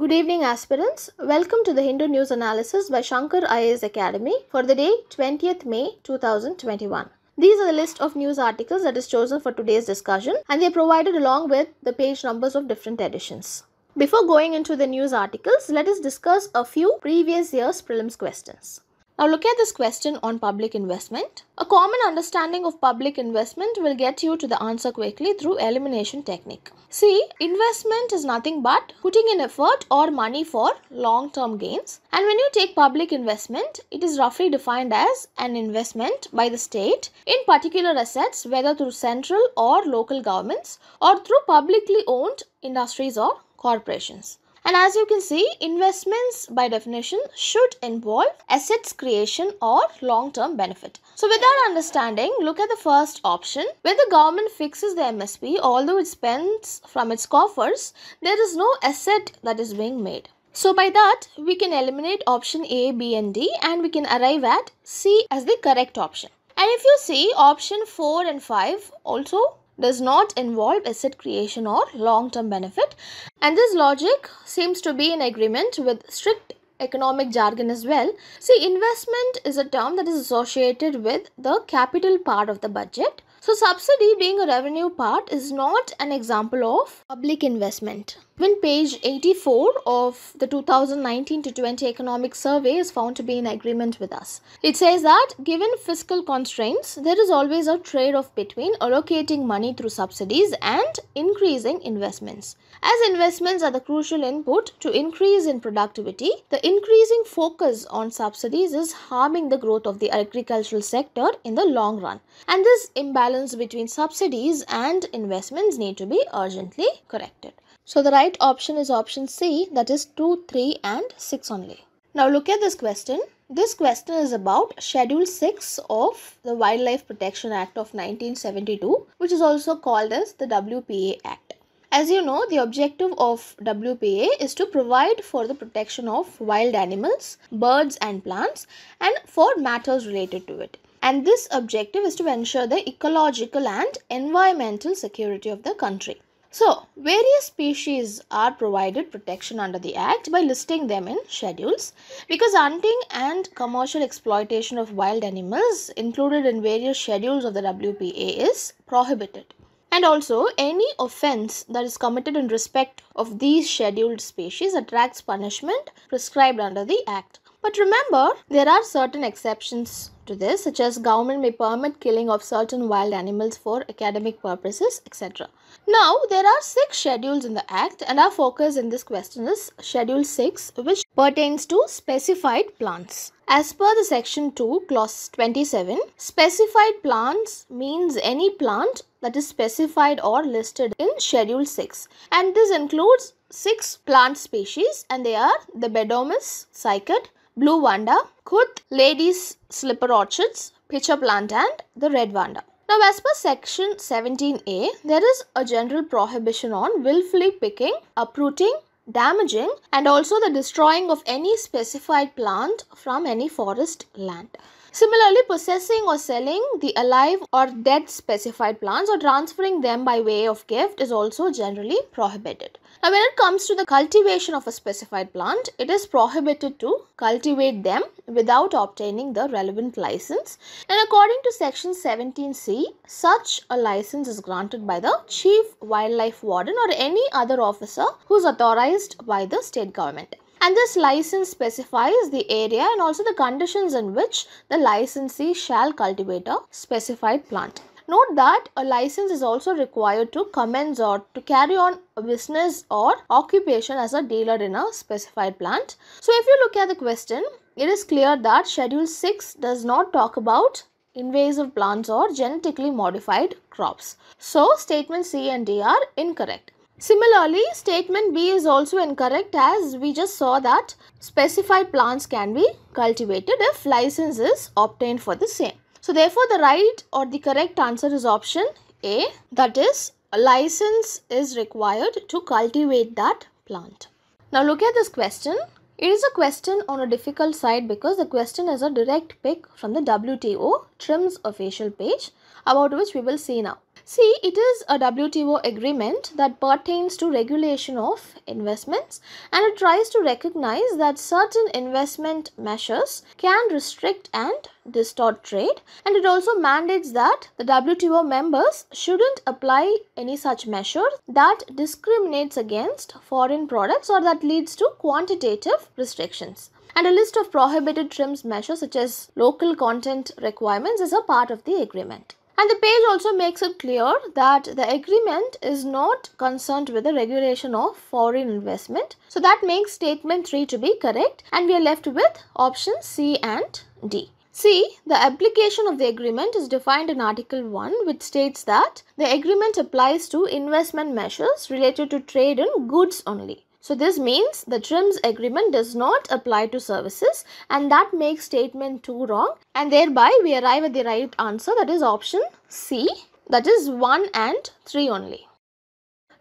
Good evening aspirants. Welcome to the Hindu News Analysis by Shankar IAS Academy for the day 20th May 2021. These are the list of news articles that is chosen for today's discussion and they are provided along with the page numbers of different editions. Before going into the news articles, let us discuss a few previous year's prelims questions. Now look at this question on public investment. A common understanding of public investment will get you to the answer quickly through elimination technique. See, investment is nothing but putting in effort or money for long-term gains. And when you take public investment, it is roughly defined as an investment by the state in particular assets whether through central or local governments or through publicly owned industries or corporations. And as you can see, investments by definition should involve assets creation or long-term benefit. So with that understanding, look at the first option When the government fixes the MSP although it spends from its coffers, there is no asset that is being made. So by that, we can eliminate option A, B and D and we can arrive at C as the correct option. And if you see option 4 and 5 also does not involve asset creation or long term benefit. And this logic seems to be in agreement with strict economic jargon as well. See, investment is a term that is associated with the capital part of the budget. So, subsidy being a revenue part is not an example of public investment. Even page 84 of the 2019 to 20 economic survey is found to be in agreement with us. It says that given fiscal constraints, there is always a trade off between allocating money through subsidies and increasing investments. As investments are the crucial input to increase in productivity, the increasing focus on subsidies is harming the growth of the agricultural sector in the long run. And this imbalance between subsidies and investments need to be urgently corrected. So the right option is option C that is 2, 3 and 6 only. Now look at this question. This question is about Schedule 6 of the Wildlife Protection Act of 1972 which is also called as the WPA Act. As you know, the objective of WPA is to provide for the protection of wild animals, birds and plants and for matters related to it. And this objective is to ensure the ecological and environmental security of the country. So, various species are provided protection under the Act by listing them in schedules because hunting and commercial exploitation of wild animals included in various schedules of the WPA is prohibited. And also, any offense that is committed in respect of these scheduled species attracts punishment prescribed under the Act. But remember, there are certain exceptions to this such as government may permit killing of certain wild animals for academic purposes etc. Now there are six schedules in the act and our focus in this question is schedule 6 which pertains to specified plants. As per the section 2 clause 27 specified plants means any plant that is specified or listed in schedule 6 and this includes six plant species and they are the Bedomis, Cycad, blue wanda, kut ladies slipper orchids, pitcher plant and the red wanda. Now as per section 17a, there is a general prohibition on willfully picking, uprooting, damaging and also the destroying of any specified plant from any forest land. Similarly, possessing or selling the alive or dead specified plants or transferring them by way of gift is also generally prohibited. Now, when it comes to the cultivation of a specified plant, it is prohibited to cultivate them without obtaining the relevant license. And according to section 17c, such a license is granted by the chief wildlife warden or any other officer who is authorized by the state government. And this license specifies the area and also the conditions in which the licensee shall cultivate a specified plant. Note that a license is also required to commence or to carry on a business or occupation as a dealer in a specified plant. So if you look at the question, it is clear that Schedule 6 does not talk about invasive plants or genetically modified crops. So statement C and D are incorrect. Similarly, statement B is also incorrect as we just saw that specified plants can be cultivated if license is obtained for the same. So therefore the right or the correct answer is option A that is a license is required to cultivate that plant. Now look at this question. It is a question on a difficult side because the question is a direct pick from the WTO TRIMS official page about which we will see now. See, it is a WTO agreement that pertains to regulation of investments and it tries to recognize that certain investment measures can restrict and distort trade and it also mandates that the WTO members shouldn't apply any such measure that discriminates against foreign products or that leads to quantitative restrictions and a list of prohibited trims measures such as local content requirements is a part of the agreement. And the page also makes it clear that the agreement is not concerned with the regulation of foreign investment. So that makes statement 3 to be correct and we are left with options C and D. C. The application of the agreement is defined in Article 1 which states that the agreement applies to investment measures related to trade in goods only. So this means the TRIMS agreement does not apply to services and that makes statement 2 wrong and thereby we arrive at the right answer that is option C that is 1 and 3 only.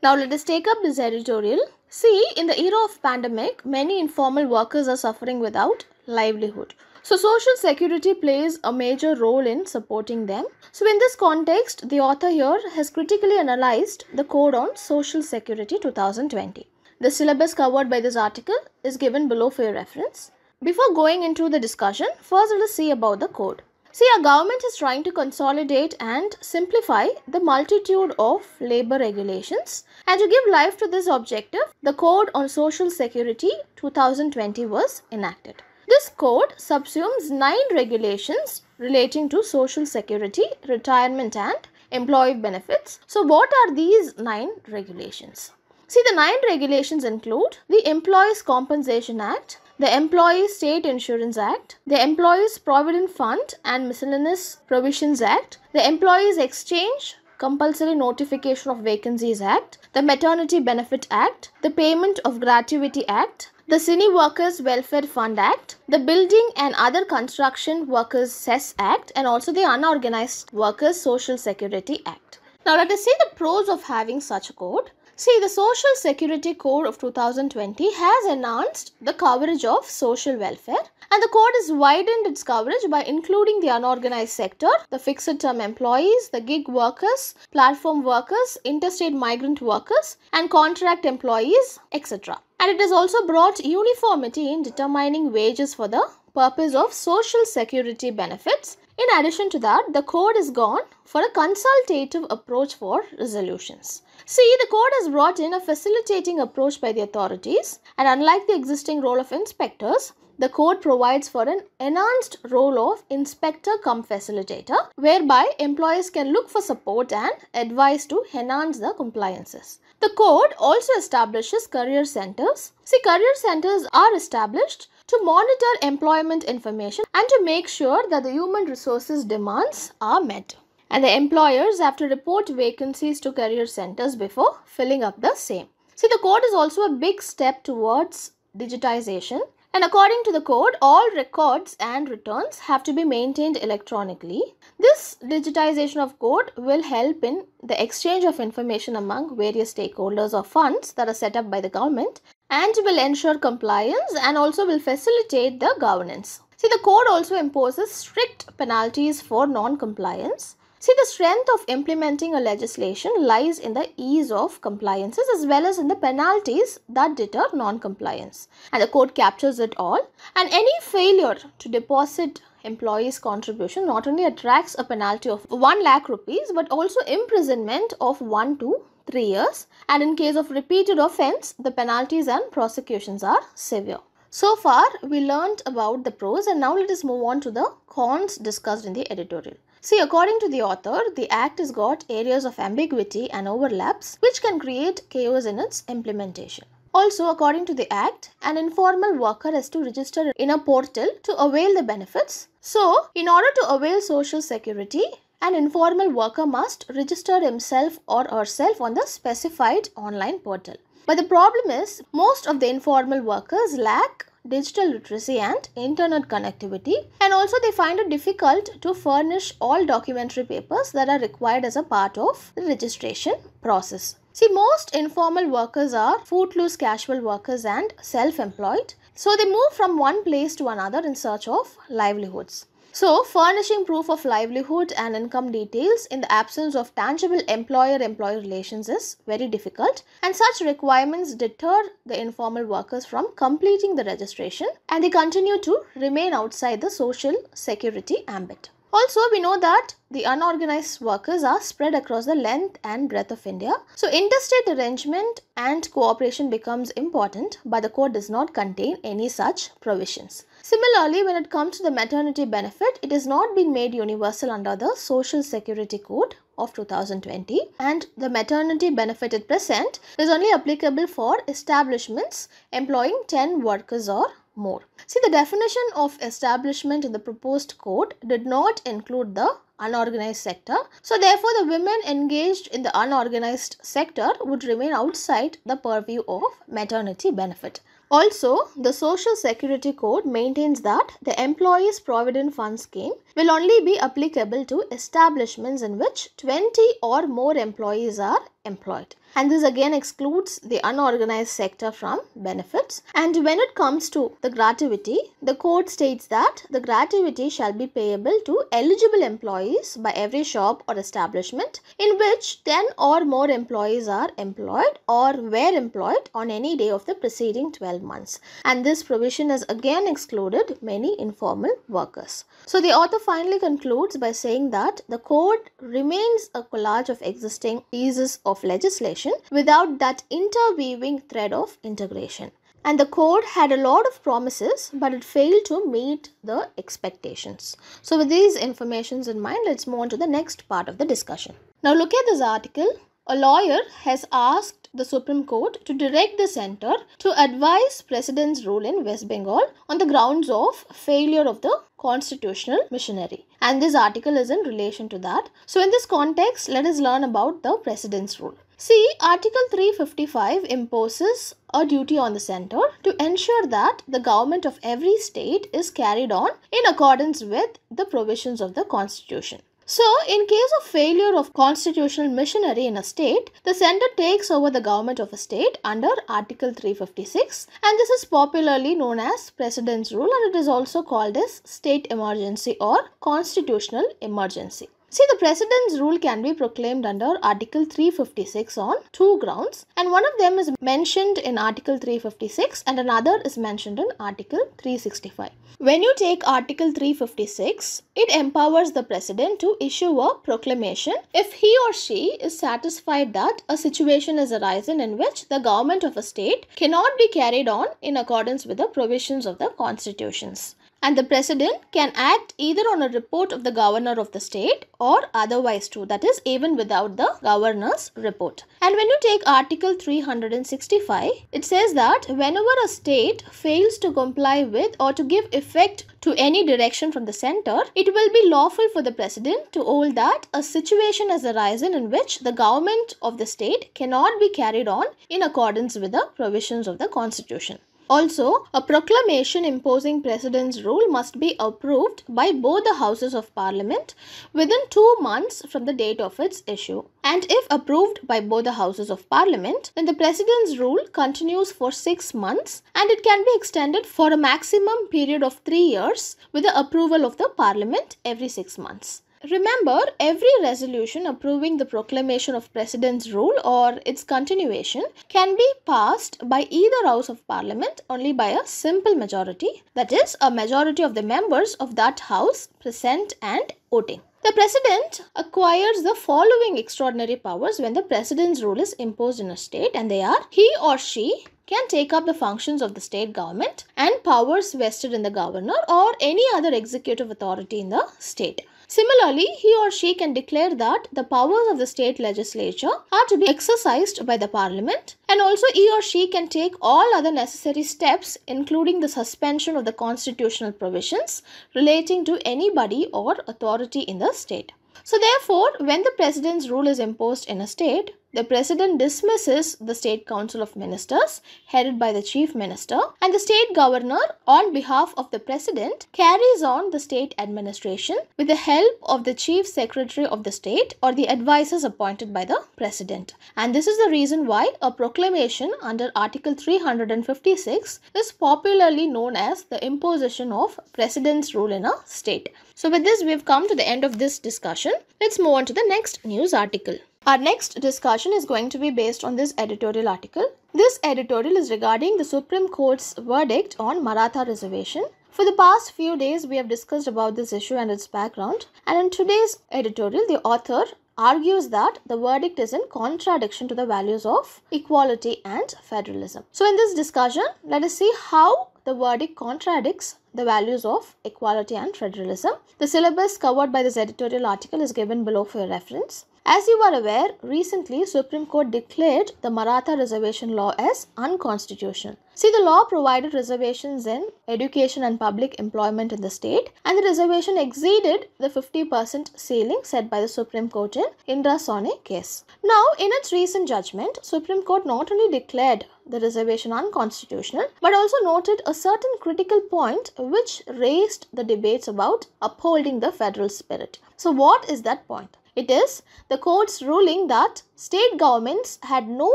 Now let us take up this editorial. See, in the era of pandemic, many informal workers are suffering without livelihood. So social security plays a major role in supporting them. So in this context, the author here has critically analyzed the code on social security 2020. The syllabus covered by this article is given below for your reference. Before going into the discussion, first let us see about the code. See, our government is trying to consolidate and simplify the multitude of labor regulations. And to give life to this objective, the Code on Social Security 2020 was enacted. This code subsumes nine regulations relating to social security, retirement, and employee benefits. So, what are these nine regulations? See, the nine regulations include the Employees Compensation Act, the Employees State Insurance Act, the Employees Provident Fund and Miscellaneous Provisions Act, the Employees Exchange, Compulsory Notification of Vacancies Act, the Maternity Benefit Act, the Payment of Gratuity Act, the Cine Workers Welfare Fund Act, the Building and Other Construction Workers Cess Act, and also the Unorganized Workers Social Security Act. Now, let us see the pros of having such a code. See, the Social Security Code of 2020 has enhanced the coverage of social welfare, and the code has widened its coverage by including the unorganized sector, the fixed term employees, the gig workers, platform workers, interstate migrant workers, and contract employees, etc. And it has also brought uniformity in determining wages for the purpose of social security benefits. In addition to that, the code is gone for a consultative approach for resolutions. See, the code has brought in a facilitating approach by the authorities, and unlike the existing role of inspectors, the code provides for an enhanced role of inspector cum facilitator, whereby employers can look for support and advice to enhance the compliances. The code also establishes career centers. See, career centers are established to monitor employment information and to make sure that the human resources demands are met and the employers have to report vacancies to career centers before filling up the same. See, the code is also a big step towards digitization. And according to the code, all records and returns have to be maintained electronically. This digitization of code will help in the exchange of information among various stakeholders or funds that are set up by the government and will ensure compliance and also will facilitate the governance. See, the code also imposes strict penalties for non compliance See, the strength of implementing a legislation lies in the ease of compliances as well as in the penalties that deter non-compliance. And the code captures it all. And any failure to deposit employee's contribution not only attracts a penalty of 1 lakh rupees but also imprisonment of 1 to 3 years. And in case of repeated offense, the penalties and prosecutions are severe. So far, we learnt about the pros and now let us move on to the cons discussed in the editorial. See, according to the author, the Act has got areas of ambiguity and overlaps which can create chaos in its implementation. Also, according to the Act, an informal worker has to register in a portal to avail the benefits. So, in order to avail Social Security, an informal worker must register himself or herself on the specified online portal. But the problem is, most of the informal workers lack digital literacy and internet connectivity and also they find it difficult to furnish all documentary papers that are required as a part of the registration process. See, most informal workers are footloose casual workers and self-employed. So they move from one place to another in search of livelihoods. So, furnishing proof of livelihood and income details in the absence of tangible employer employee relations is very difficult, and such requirements deter the informal workers from completing the registration and they continue to remain outside the social security ambit. Also, we know that the unorganized workers are spread across the length and breadth of India. So, interstate arrangement and cooperation becomes important, but the code does not contain any such provisions. Similarly, when it comes to the maternity benefit, it has not been made universal under the Social Security Code of 2020 and the maternity benefit at present is only applicable for establishments employing 10 workers or more. See, the definition of establishment in the proposed code did not include the unorganized sector. So therefore, the women engaged in the unorganized sector would remain outside the purview of maternity benefit. Also, the Social Security Code maintains that the Employees Provident Fund scheme will only be applicable to establishments in which 20 or more employees are employed and this again excludes the unorganized sector from benefits. And when it comes to the gratuity, the code states that the gratuity shall be payable to eligible employees by every shop or establishment in which 10 or more employees are employed or were employed on any day of the preceding 12 months. And this provision has again excluded many informal workers. So the author finally concludes by saying that the code remains a collage of existing pieces of legislation integration without that interweaving thread of integration. And the code had a lot of promises, but it failed to meet the expectations. So with these informations in mind, let's move on to the next part of the discussion. Now look at this article. A lawyer has asked the Supreme Court to direct the center to advise president's rule in West Bengal on the grounds of failure of the constitutional missionary. And this article is in relation to that. So in this context, let us learn about the president's rule. See, Article 355 imposes a duty on the center to ensure that the government of every state is carried on in accordance with the provisions of the constitution. So, in case of failure of constitutional missionary in a state, the center takes over the government of a state under Article 356 and this is popularly known as President's Rule and it is also called as state emergency or constitutional emergency. See, the President's rule can be proclaimed under Article 356 on two grounds, and one of them is mentioned in Article 356 and another is mentioned in Article 365. When you take Article 356, it empowers the President to issue a proclamation if he or she is satisfied that a situation has arisen in which the government of a state cannot be carried on in accordance with the provisions of the constitutions and the president can act either on a report of the governor of the state or otherwise too that is even without the governor's report and when you take article 365 it says that whenever a state fails to comply with or to give effect to any direction from the center it will be lawful for the president to hold that a situation has arisen in which the government of the state cannot be carried on in accordance with the provisions of the constitution also, a proclamation imposing President's rule must be approved by both the Houses of Parliament within two months from the date of its issue. And if approved by both the Houses of Parliament, then the President's rule continues for six months and it can be extended for a maximum period of three years with the approval of the Parliament every six months. Remember, every resolution approving the proclamation of President's rule or its continuation can be passed by either House of Parliament only by a simple majority, that is, a majority of the members of that House present and voting. The President acquires the following extraordinary powers when the President's rule is imposed in a state, and they are he or she can take up the functions of the state government and powers vested in the governor or any other executive authority in the state. Similarly, he or she can declare that the powers of the state legislature are to be exercised by the parliament and also he or she can take all other necessary steps including the suspension of the constitutional provisions relating to any body or authority in the state. So therefore, when the president's rule is imposed in a state, the President dismisses the State Council of Ministers, headed by the Chief Minister, and the State Governor, on behalf of the President, carries on the state administration with the help of the Chief Secretary of the State or the advisors appointed by the President. And this is the reason why a proclamation under Article 356 is popularly known as the imposition of President's rule in a state. So, with this, we have come to the end of this discussion. Let's move on to the next news article. Our next discussion is going to be based on this editorial article. This editorial is regarding the Supreme Court's verdict on Maratha reservation. For the past few days, we have discussed about this issue and its background. And in today's editorial, the author argues that the verdict is in contradiction to the values of equality and federalism. So, in this discussion, let us see how the verdict contradicts the values of equality and federalism. The syllabus covered by this editorial article is given below for your reference. As you are aware, recently Supreme Court declared the Maratha reservation law as unconstitutional. See, the law provided reservations in education and public employment in the state, and the reservation exceeded the 50% ceiling set by the Supreme Court in Indra Sone case. Now, in its recent judgment, Supreme Court not only declared the reservation unconstitutional, but also noted a certain critical point which raised the debates about upholding the federal spirit. So, what is that point? It is the court's ruling that state governments had no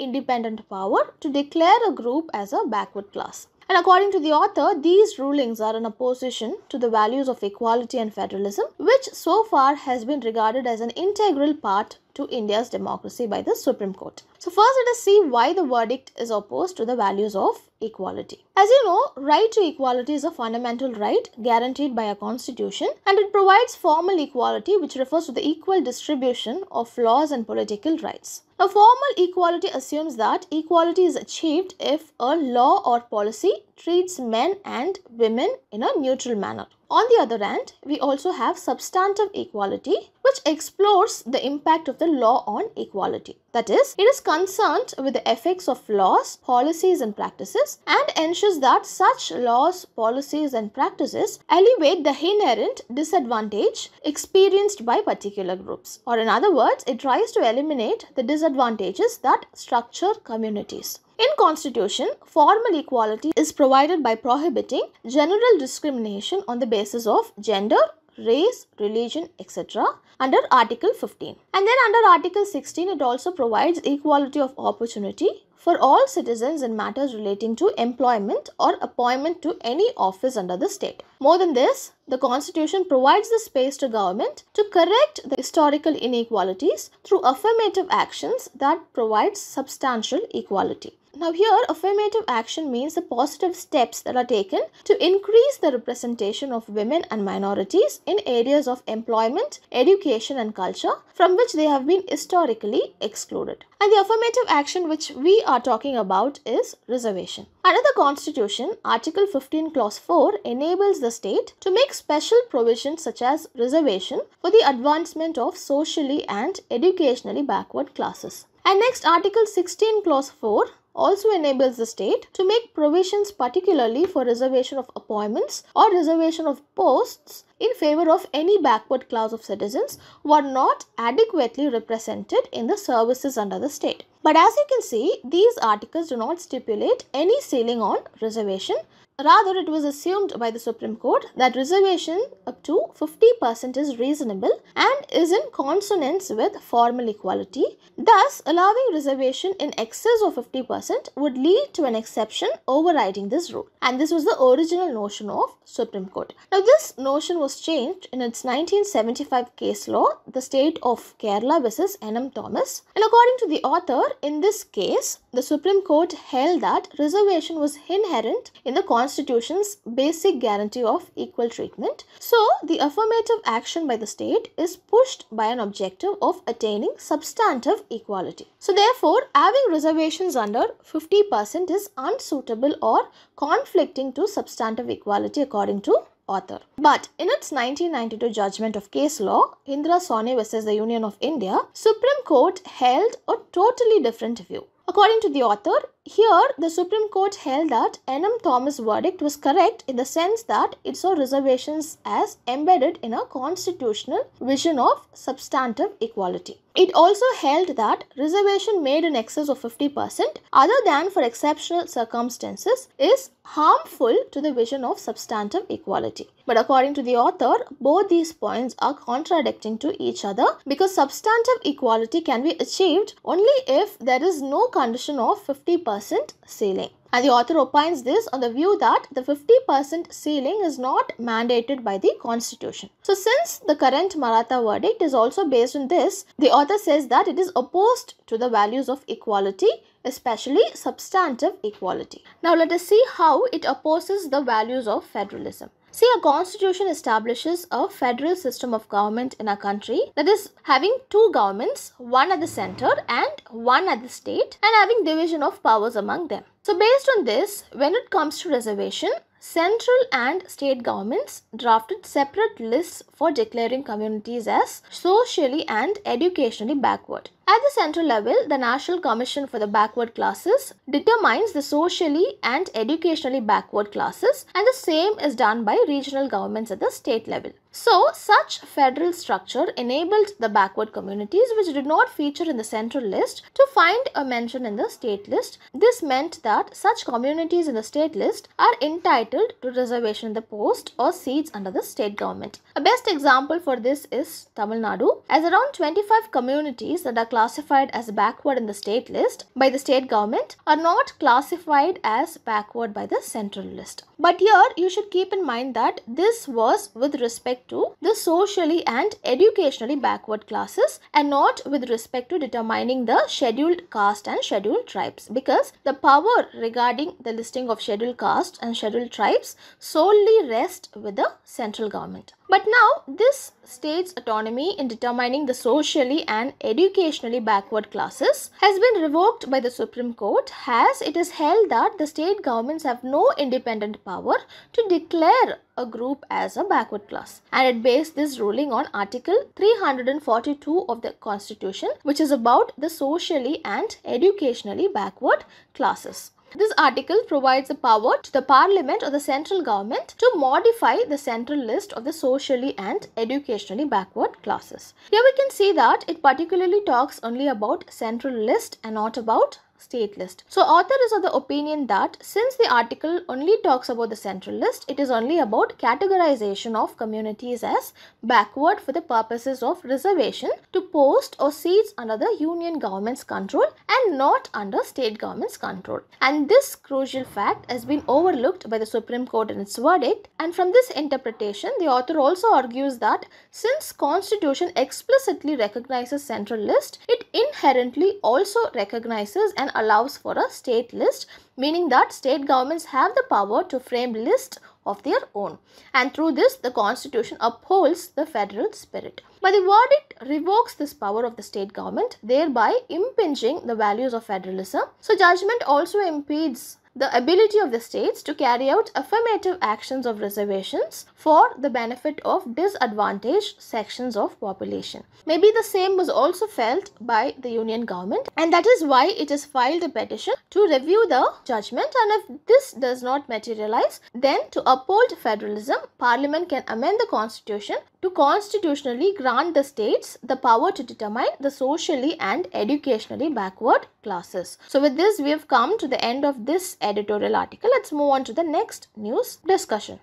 independent power to declare a group as a backward class. And according to the author, these rulings are in opposition to the values of equality and federalism, which so far has been regarded as an integral part to India's democracy by the Supreme Court. So, first let us see why the verdict is opposed to the values of equality. As you know, right to equality is a fundamental right guaranteed by a constitution and it provides formal equality which refers to the equal distribution of laws and political rights. Now, formal equality assumes that equality is achieved if a law or policy treats men and women in a neutral manner. On the other hand, we also have substantive equality, which explores the impact of the law on equality. That is, it is concerned with the effects of laws, policies and practices and ensures that such laws, policies and practices alleviate the inherent disadvantage experienced by particular groups. Or in other words, it tries to eliminate the disadvantages that structure communities. In constitution, formal equality is provided by prohibiting general discrimination on the basis of gender, race, religion, etc. under Article 15. And then under Article 16, it also provides equality of opportunity for all citizens in matters relating to employment or appointment to any office under the state. More than this, the Constitution provides the space to government to correct the historical inequalities through affirmative actions that provide substantial equality. Now here affirmative action means the positive steps that are taken to increase the representation of women and minorities in areas of employment, education and culture from which they have been historically excluded. And the affirmative action which we are talking about is reservation. Under the constitution, article 15 clause 4 enables the state to make special provisions such as reservation for the advancement of socially and educationally backward classes. And next article 16 clause 4 also enables the state to make provisions particularly for reservation of appointments or reservation of posts in favor of any backward class of citizens who are not adequately represented in the services under the state. But as you can see, these articles do not stipulate any ceiling on reservation Rather, it was assumed by the Supreme Court that reservation up to 50% is reasonable and is in consonance with formal equality. Thus, allowing reservation in excess of 50% would lead to an exception overriding this rule. And this was the original notion of Supreme Court. Now, this notion was changed in its 1975 case law, the state of Kerala versus Enum Thomas. And according to the author, in this case, the Supreme Court held that reservation was inherent in the constitution Constitution's basic guarantee of equal treatment. So, the affirmative action by the state is pushed by an objective of attaining substantive equality. So, therefore, having reservations under 50% is unsuitable or conflicting to substantive equality according to author. But in its 1992 judgment of case law, Indra Soni versus the Union of India, Supreme Court held a totally different view. According to the author, here, the Supreme Court held that N.M. Thomas' verdict was correct in the sense that it saw reservations as embedded in a constitutional vision of substantive equality. It also held that reservation made in excess of 50%, other than for exceptional circumstances, is harmful to the vision of substantive equality. But according to the author, both these points are contradicting to each other because substantive equality can be achieved only if there is no condition of 50% 50% ceiling. And the author opines this on the view that the 50% ceiling is not mandated by the constitution. So, since the current Maratha verdict is also based on this, the author says that it is opposed to the values of equality, especially substantive equality. Now, let us see how it opposes the values of federalism. See, our constitution establishes a federal system of government in our country that is having two governments, one at the center and one at the state, and having division of powers among them. So, based on this, when it comes to reservation, central and state governments drafted separate lists for declaring communities as socially and educationally backward. At the central level, the National Commission for the Backward Classes determines the socially and educationally backward classes and the same is done by regional governments at the state level. So, such federal structure enabled the backward communities which did not feature in the central list to find a mention in the state list. This meant that such communities in the state list are entitled to reservation in the post or seats under the state government. A best example for this is Tamil Nadu as around 25 communities that are classified as backward in the state list by the state government are not classified as backward by the central list. But here you should keep in mind that this was with respect to the socially and educationally backward classes and not with respect to determining the scheduled caste and scheduled tribes because the power regarding the listing of scheduled caste and scheduled tribes solely rests with the central government. But now, this state's autonomy in determining the socially and educationally backward classes has been revoked by the Supreme Court as it is held that the state governments have no independent power to declare a group as a backward class and it based this ruling on article 342 of the constitution which is about the socially and educationally backward classes this article provides the power to the parliament or the central government to modify the central list of the socially and educationally backward classes. Here we can see that it particularly talks only about central list and not about state list. So author is of the opinion that since the article only talks about the central list, it is only about categorization of communities as backward for the purposes of reservation to post or seats under the union government's control and not under state government's control. And this crucial fact has been overlooked by the Supreme Court in its verdict. And from this interpretation, the author also argues that since constitution explicitly recognizes central list, it inherently also recognizes an allows for a state list meaning that state governments have the power to frame lists of their own and through this the constitution upholds the federal spirit but the verdict revokes this power of the state government thereby impinging the values of federalism so judgment also impedes the ability of the states to carry out affirmative actions of reservations for the benefit of disadvantaged sections of population. Maybe the same was also felt by the union government and that is why it has filed a petition to review the judgment and if this does not materialize then to uphold federalism parliament can amend the constitution to constitutionally grant the states the power to determine the socially and educationally backward classes. So with this we have come to the end of this editorial article. Let's move on to the next news discussion.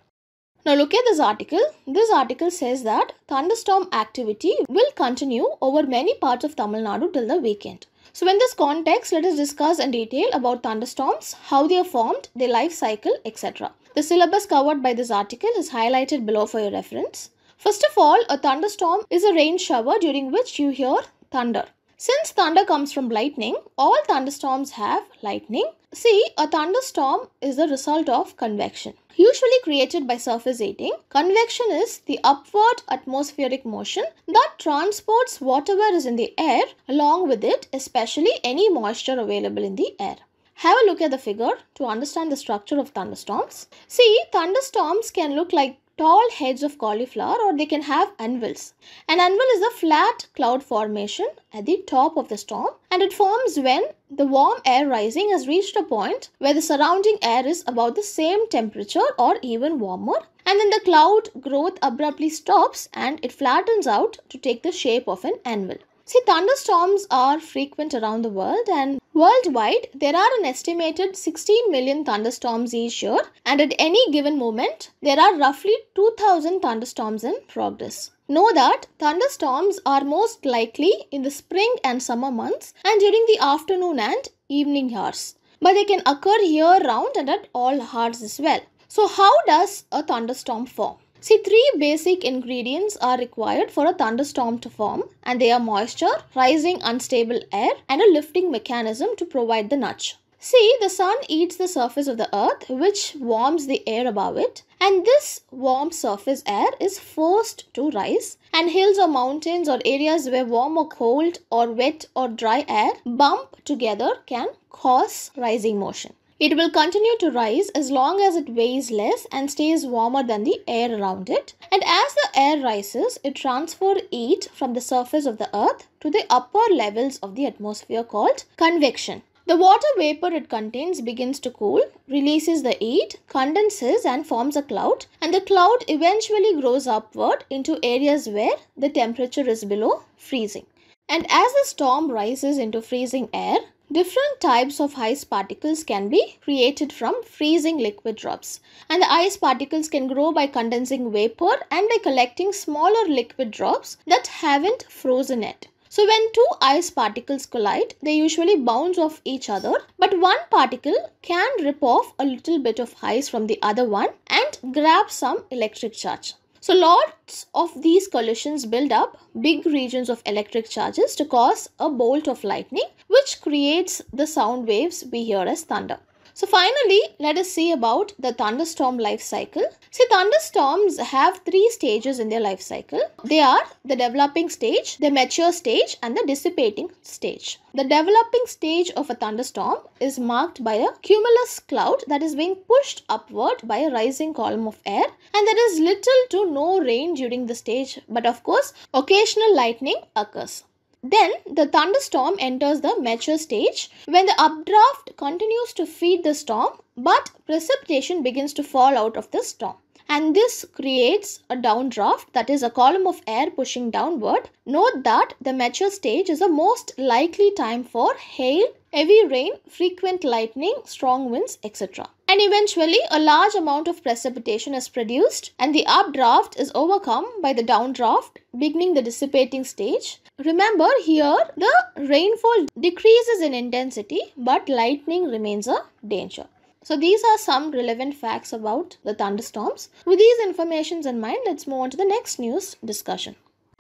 Now look at this article. This article says that thunderstorm activity will continue over many parts of Tamil Nadu till the weekend. So in this context, let us discuss in detail about thunderstorms, how they are formed, their life cycle, etc. The syllabus covered by this article is highlighted below for your reference. First of all, a thunderstorm is a rain shower during which you hear thunder. Since thunder comes from lightning, all thunderstorms have lightning. See, a thunderstorm is the result of convection. Usually created by surface heating, convection is the upward atmospheric motion that transports whatever is in the air along with it, especially any moisture available in the air. Have a look at the figure to understand the structure of thunderstorms. See, thunderstorms can look like tall heads of cauliflower or they can have anvils. An anvil is a flat cloud formation at the top of the storm and it forms when the warm air rising has reached a point where the surrounding air is about the same temperature or even warmer and then the cloud growth abruptly stops and it flattens out to take the shape of an anvil. See, thunderstorms are frequent around the world, and worldwide, there are an estimated 16 million thunderstorms each year, and at any given moment, there are roughly 2000 thunderstorms in progress. Know that thunderstorms are most likely in the spring and summer months and during the afternoon and evening hours. But they can occur year round and at all hours as well. So, how does a thunderstorm form? See, three basic ingredients are required for a thunderstorm to form, and they are moisture, rising unstable air, and a lifting mechanism to provide the nudge. See, the sun heats the surface of the earth, which warms the air above it, and this warm surface air is forced to rise. And hills or mountains or areas where warm or cold or wet or dry air bump together can cause rising motion. It will continue to rise as long as it weighs less and stays warmer than the air around it. And as the air rises, it transfers heat from the surface of the earth to the upper levels of the atmosphere called convection. The water vapor it contains begins to cool, releases the heat, condenses and forms a cloud and the cloud eventually grows upward into areas where the temperature is below freezing. And as the storm rises into freezing air, Different types of ice particles can be created from freezing liquid drops. And the ice particles can grow by condensing vapor and by collecting smaller liquid drops that haven't frozen yet. So when two ice particles collide, they usually bounce off each other, but one particle can rip off a little bit of ice from the other one and grab some electric charge. So lots of these collisions build up big regions of electric charges to cause a bolt of lightning which creates the sound waves we hear as thunder. So finally, let us see about the thunderstorm life cycle. See, thunderstorms have three stages in their life cycle. They are the developing stage, the mature stage and the dissipating stage. The developing stage of a thunderstorm is marked by a cumulus cloud that is being pushed upward by a rising column of air and there is little to no rain during the stage but of course occasional lightning occurs. Then the thunderstorm enters the mature stage when the updraft continues to feed the storm but precipitation begins to fall out of the storm and this creates a downdraft that is a column of air pushing downward. Note that the mature stage is the most likely time for hail, heavy rain, frequent lightning, strong winds, etc. And eventually a large amount of precipitation is produced and the updraft is overcome by the downdraft beginning the dissipating stage Remember here the rainfall decreases in intensity but lightning remains a danger. So these are some relevant facts about the thunderstorms. With these informations in mind, let's move on to the next news discussion.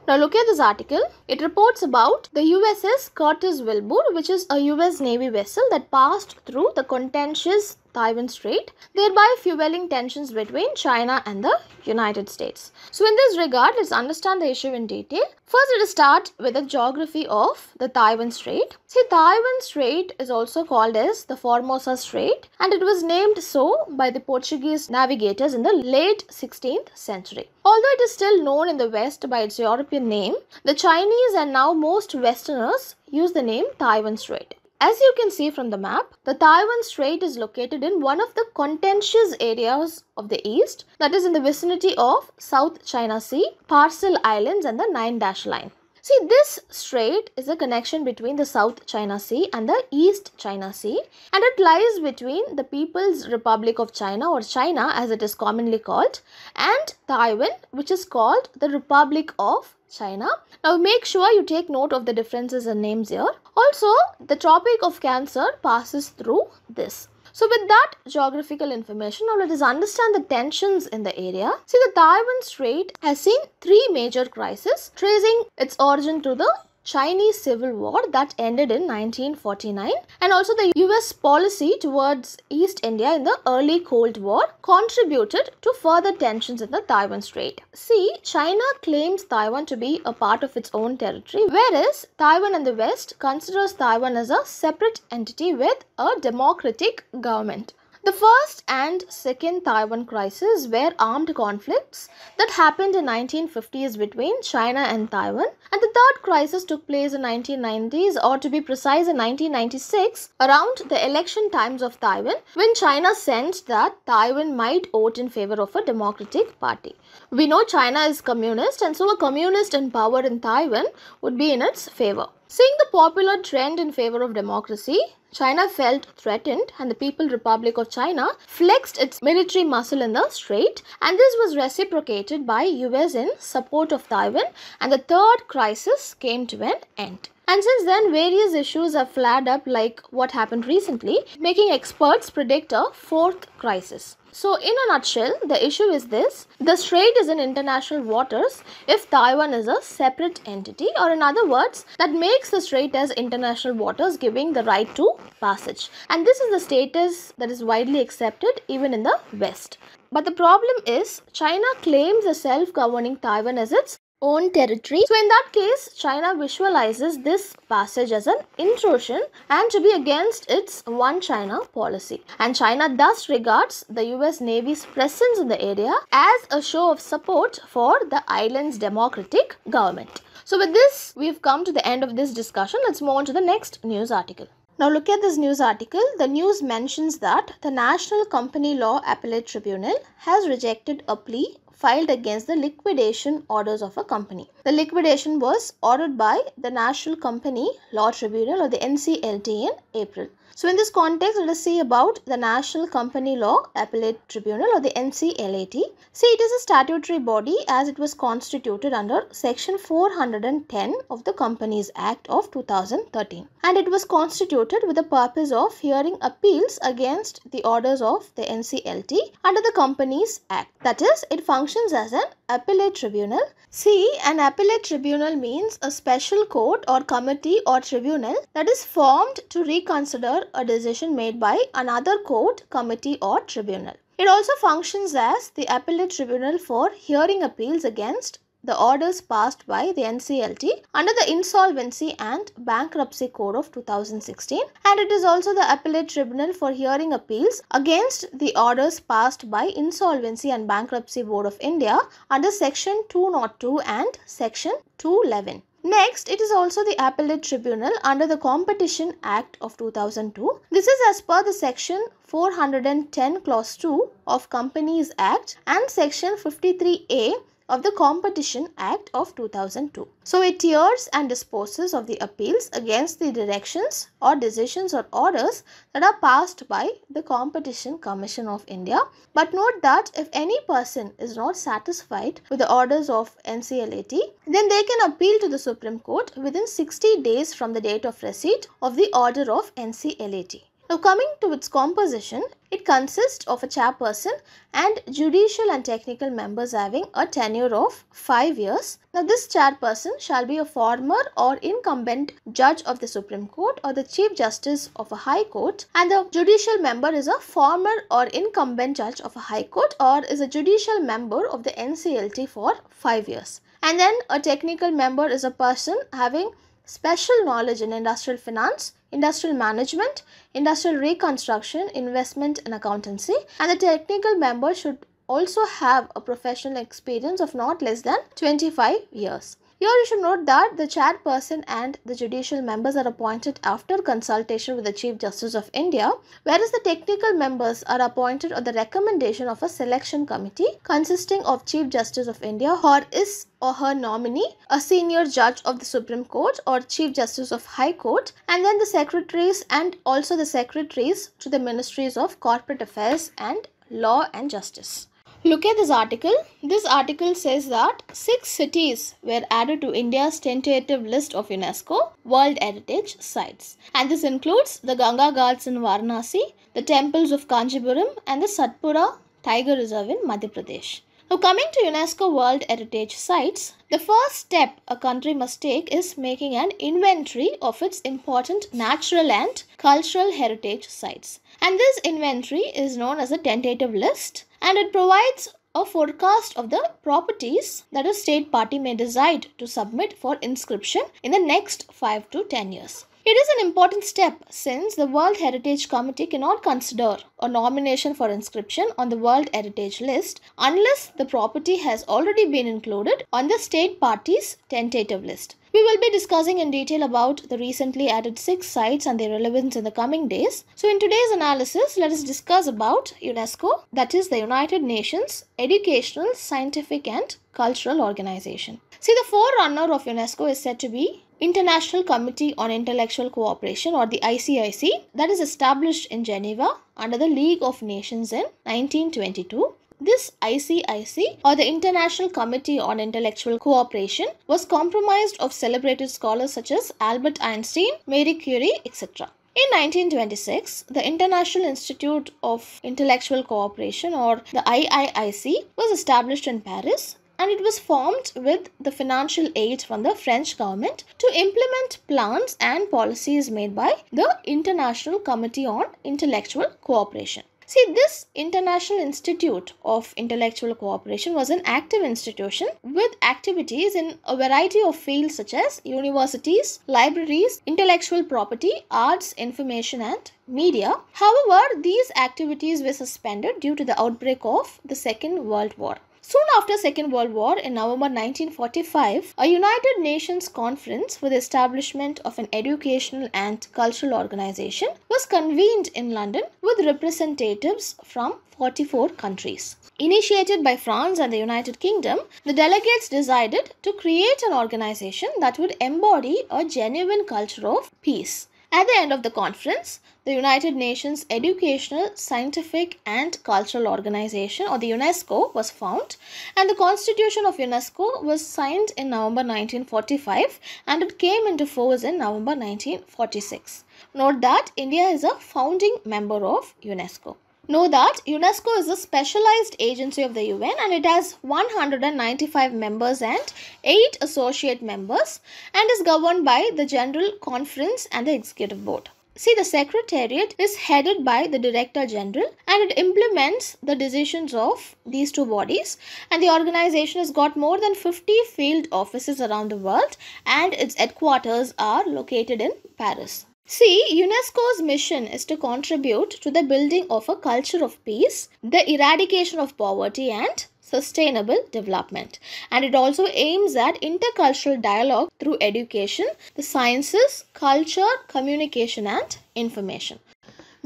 Now look at this article. It reports about the USS Curtis Wilbur, which is a US Navy vessel that passed through the contentious Taiwan Strait, thereby fueling tensions between China and the United States. So, in this regard, let's understand the issue in detail. First, let us start with the geography of the Taiwan Strait. See, Taiwan Strait is also called as the Formosa Strait and it was named so by the Portuguese navigators in the late 16th century. Although it is still known in the West by its European name, the Chinese and now most Westerners use the name Taiwan Strait. As you can see from the map, the Taiwan Strait is located in one of the contentious areas of the East, that is in the vicinity of South China Sea, Parcel Islands and the Nine Dash Line. See, this strait is a connection between the South China Sea and the East China Sea, and it lies between the People's Republic of China, or China as it is commonly called, and Taiwan, which is called the Republic of China. Now make sure you take note of the differences in names here. Also, the topic of cancer passes through this. So with that geographical information, now let us understand the tensions in the area. See, the Taiwan Strait has seen three major crises, tracing its origin to the Chinese Civil War that ended in 1949 and also the US policy towards East India in the early Cold War contributed to further tensions in the Taiwan Strait. See, China claims Taiwan to be a part of its own territory whereas Taiwan and the West considers Taiwan as a separate entity with a democratic government. The first and second Taiwan crisis were armed conflicts that happened in 1950s between China and Taiwan and the third crisis took place in 1990s or to be precise in 1996 around the election times of Taiwan when China sensed that Taiwan might vote in favor of a democratic party. We know China is communist and so a communist in power in Taiwan would be in its favor. Seeing the popular trend in favor of democracy, China felt threatened and the People's Republic of China flexed its military muscle in the strait and this was reciprocated by US in support of Taiwan and the third crisis came to an end. And since then, various issues have flared up, like what happened recently, making experts predict a fourth crisis. So, in a nutshell, the issue is this the strait is in international waters if Taiwan is a separate entity, or in other words, that makes the strait as international waters, giving the right to passage. And this is the status that is widely accepted even in the West. But the problem is, China claims a self governing Taiwan as its own territory. So in that case, China visualizes this passage as an intrusion and to be against its one China policy. And China thus regards the US Navy's presence in the area as a show of support for the island's democratic government. So with this, we've come to the end of this discussion. Let's move on to the next news article. Now look at this news article. The news mentions that the National Company Law Appellate Tribunal has rejected a plea filed against the liquidation orders of a company. The liquidation was ordered by the National Company Law Tribunal or the NCLT in April. So in this context, let us see about the National Company Law Appellate Tribunal or the NCLAT. See, it is a statutory body as it was constituted under Section 410 of the Companies Act of 2013 and it was constituted with the purpose of hearing appeals against the orders of the NCLT under the Companies Act. That is, it functions as an Appellate Tribunal. See, an appellate tribunal means a special court or committee or tribunal that is formed to reconsider a decision made by another court, committee or tribunal. It also functions as the appellate tribunal for hearing appeals against the orders passed by the NCLT under the Insolvency and Bankruptcy Code of 2016 and it is also the appellate tribunal for hearing appeals against the orders passed by Insolvency and Bankruptcy Board of India under section 202 and section 211. Next, it is also the appellate tribunal under the Competition Act of 2002. This is as per the section 410 clause 2 of Companies Act and section 53A of the Competition Act of 2002. So it hears and disposes of the appeals against the directions or decisions or orders that are passed by the Competition Commission of India. But note that if any person is not satisfied with the orders of NCLAT, then they can appeal to the Supreme Court within 60 days from the date of receipt of the order of NCLAT. Now coming to its composition, it consists of a chairperson and judicial and technical members having a tenure of 5 years. Now this chairperson shall be a former or incumbent judge of the Supreme Court or the Chief Justice of a High Court and the judicial member is a former or incumbent judge of a High Court or is a judicial member of the NCLT for 5 years. And then a technical member is a person having special knowledge in industrial finance, industrial management, industrial reconstruction, investment and accountancy and the technical member should also have a professional experience of not less than 25 years. Here you should note that the chairperson and the judicial members are appointed after consultation with the Chief Justice of India, whereas the technical members are appointed on the recommendation of a selection committee consisting of Chief Justice of India or is or her nominee, a senior judge of the Supreme Court or Chief Justice of High Court, and then the secretaries and also the secretaries to the ministries of corporate affairs and law and justice. Look at this article. This article says that six cities were added to India's tentative list of UNESCO World Heritage Sites. And this includes the Ganga Ghats in Varanasi, the temples of Kanjipuram, and the Satpura Tiger Reserve in Madhya Pradesh. Now, coming to UNESCO World Heritage Sites, the first step a country must take is making an inventory of its important natural and cultural heritage sites and this inventory is known as a tentative list and it provides a forecast of the properties that a state party may decide to submit for inscription in the next 5 to 10 years. It is an important step since the World Heritage Committee cannot consider a nomination for inscription on the World Heritage List unless the property has already been included on the state party's tentative list. We will be discussing in detail about the recently added six sites and their relevance in the coming days. So in today's analysis, let us discuss about UNESCO, that is the United Nations Educational, Scientific and Cultural Organization. See, the forerunner of UNESCO is said to be International Committee on Intellectual Cooperation or the ICIC that is established in Geneva under the League of Nations in 1922 this ICIC or the International Committee on Intellectual Cooperation was comprised of celebrated scholars such as Albert Einstein, Marie Curie, etc. In 1926, the International Institute of Intellectual Cooperation or the IIIC was established in Paris and it was formed with the financial aid from the French government to implement plans and policies made by the International Committee on Intellectual Cooperation. See, this International Institute of Intellectual Cooperation was an active institution with activities in a variety of fields such as universities, libraries, intellectual property, arts, information, and media. However, these activities were suspended due to the outbreak of the Second World War. Soon after Second World War in November 1945, a United Nations conference for the establishment of an educational and cultural organization was convened in London with representatives from 44 countries. Initiated by France and the United Kingdom, the delegates decided to create an organization that would embody a genuine culture of peace. At the end of the conference, the United Nations Educational, Scientific and Cultural Organization or the UNESCO was formed and the Constitution of UNESCO was signed in November 1945 and it came into force in November 1946. Note that India is a founding member of UNESCO. Know that UNESCO is a specialized agency of the UN and it has 195 members and 8 associate members and is governed by the General Conference and the Executive Board. See, the Secretariat is headed by the Director General and it implements the decisions of these two bodies. And the organization has got more than 50 field offices around the world and its headquarters are located in Paris. See, UNESCO's mission is to contribute to the building of a culture of peace, the eradication of poverty, and sustainable development. And it also aims at intercultural dialogue through education, the sciences, culture, communication, and information.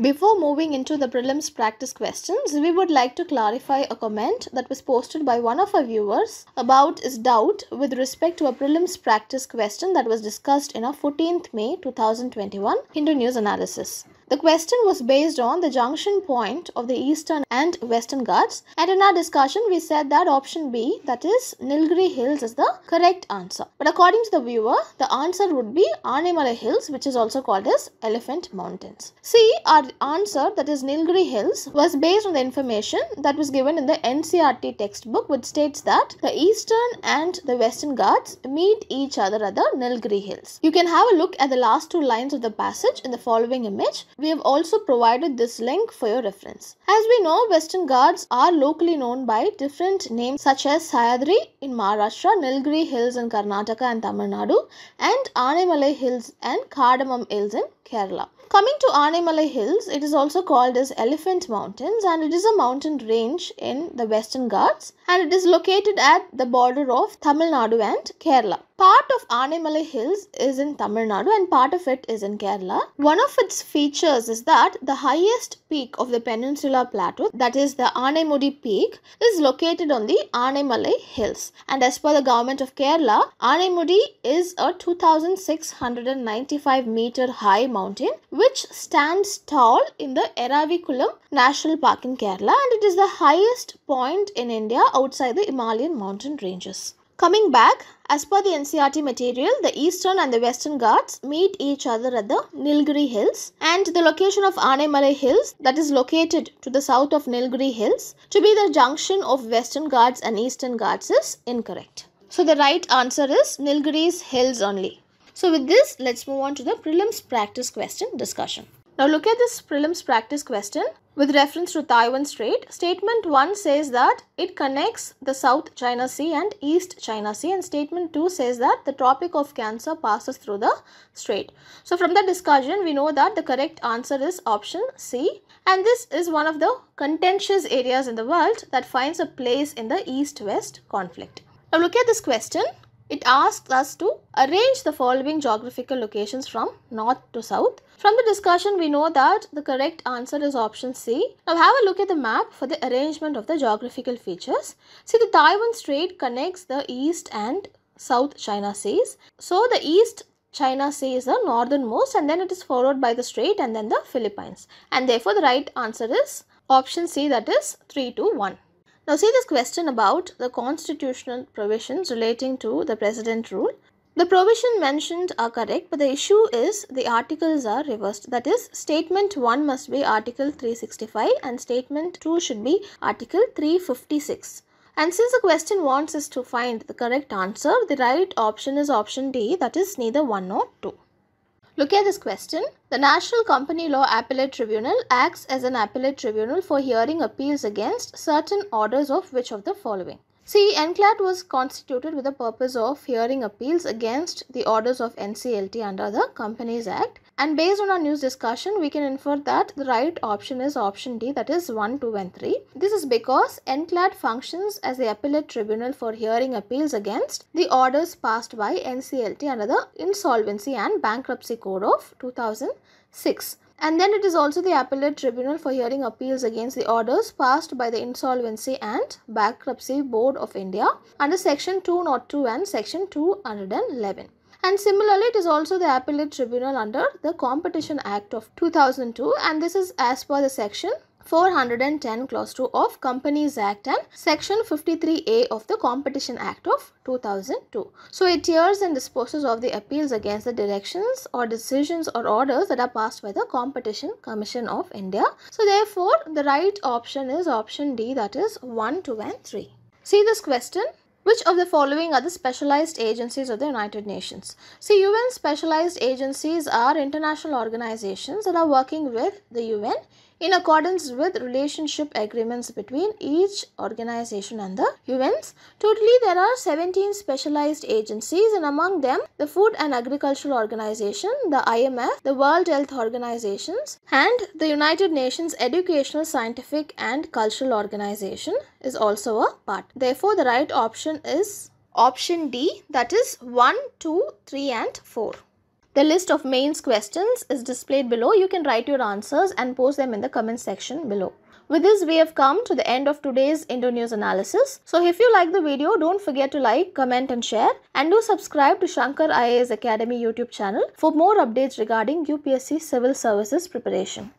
Before moving into the prelims practice questions, we would like to clarify a comment that was posted by one of our viewers about his doubt with respect to a prelims practice question that was discussed in our 14th May 2021 Hindu News Analysis. The question was based on the junction point of the eastern and western Ghats and in our discussion we said that option B that is Nilgiri Hills is the correct answer. But according to the viewer the answer would be Animala Hills which is also called as Elephant Mountains. See our answer that is Nilgiri Hills was based on the information that was given in the NCRT textbook which states that the eastern and the western Ghats meet each other at the Nilgiri Hills. You can have a look at the last two lines of the passage in the following image we have also provided this link for your reference. As we know, Western Ghats are locally known by different names such as Sayadri in Maharashtra, Nilgiri Hills in Karnataka and Tamil Nadu, and Anemalai Hills and Cardamom Hills in Kerala. Coming to Malay Hills, it is also called as Elephant Mountains and it is a mountain range in the Western Ghats and it is located at the border of Tamil Nadu and Kerala. Part of Malay Hills is in Tamil Nadu and part of it is in Kerala. One of its features is that the highest peak of the Peninsula Plateau, that is the Annaimudi Peak, is located on the Annaimalai Hills. And as per the government of Kerala, Annaimudi is a 2,695 meter high mountain which stands tall in the Eravikulam National Park in Kerala and it is the highest point in India outside the Himalayan mountain ranges. Coming back, as per the NCRT material, the eastern and the western Ghats meet each other at the Nilgiri Hills and the location of Anemalai Hills that is located to the south of Nilgiri Hills to be the junction of western Ghats and eastern Ghats is incorrect. So the right answer is Nilgiri's Hills only. So with this, let's move on to the prelims practice question discussion. Now look at this prelims practice question. With reference to Taiwan Strait, Statement 1 says that it connects the South China Sea and East China Sea and Statement 2 says that the Tropic of Cancer passes through the strait. So from the discussion, we know that the correct answer is option C and this is one of the contentious areas in the world that finds a place in the East-West conflict. Now look at this question. It asks us to arrange the following geographical locations from north to south. From the discussion, we know that the correct answer is option C. Now have a look at the map for the arrangement of the geographical features. See the Taiwan Strait connects the east and south China Seas. So the east China Sea is the northernmost and then it is followed by the Strait and then the Philippines. And therefore the right answer is option C that is 3 to 1. Now see this question about the constitutional provisions relating to the president rule. The provision mentioned are correct but the issue is the articles are reversed that is statement 1 must be article 365 and statement 2 should be article 356. And since the question wants us to find the correct answer, the right option is option D that is neither 1 nor 2. Look at this question. The National Company Law Appellate Tribunal acts as an appellate tribunal for hearing appeals against certain orders of which of the following? See, NCLAT was constituted with the purpose of hearing appeals against the orders of NCLT under the Companies Act. And based on our news discussion, we can infer that the right option is option D, that is 1, 2, and 3. This is because NCLAT functions as the appellate tribunal for hearing appeals against the orders passed by NCLT under the Insolvency and Bankruptcy Code of 2006. And then it is also the appellate tribunal for hearing appeals against the orders passed by the Insolvency and Bankruptcy Board of India under Section 202 and Section 211. And similarly, it is also the appellate tribunal under the Competition Act of 2002, and this is as per the section 410 clause 2 of Companies Act and section 53A of the Competition Act of 2002. So it hears and disposes of the appeals against the directions or decisions or orders that are passed by the Competition Commission of India. So therefore the right option is option D that is 1, 2 and 3. See this question. Which of the following are the specialized agencies of the United Nations? See, UN specialized agencies are international organizations that are working with the UN in accordance with relationship agreements between each organization and the UNs, Totally, there are 17 specialized agencies, and among them, the Food and Agricultural Organization, the IMF, the World Health Organizations, and the United Nations Educational, Scientific, and Cultural Organization is also a part. Therefore, the right option is option D that is 1, 2, 3, and 4. The list of mains questions is displayed below. You can write your answers and post them in the comment section below. With this, we have come to the end of today's Indo News analysis. So if you like the video, don't forget to like, comment and share. And do subscribe to Shankar IAS Academy YouTube channel for more updates regarding UPSC Civil Services preparation.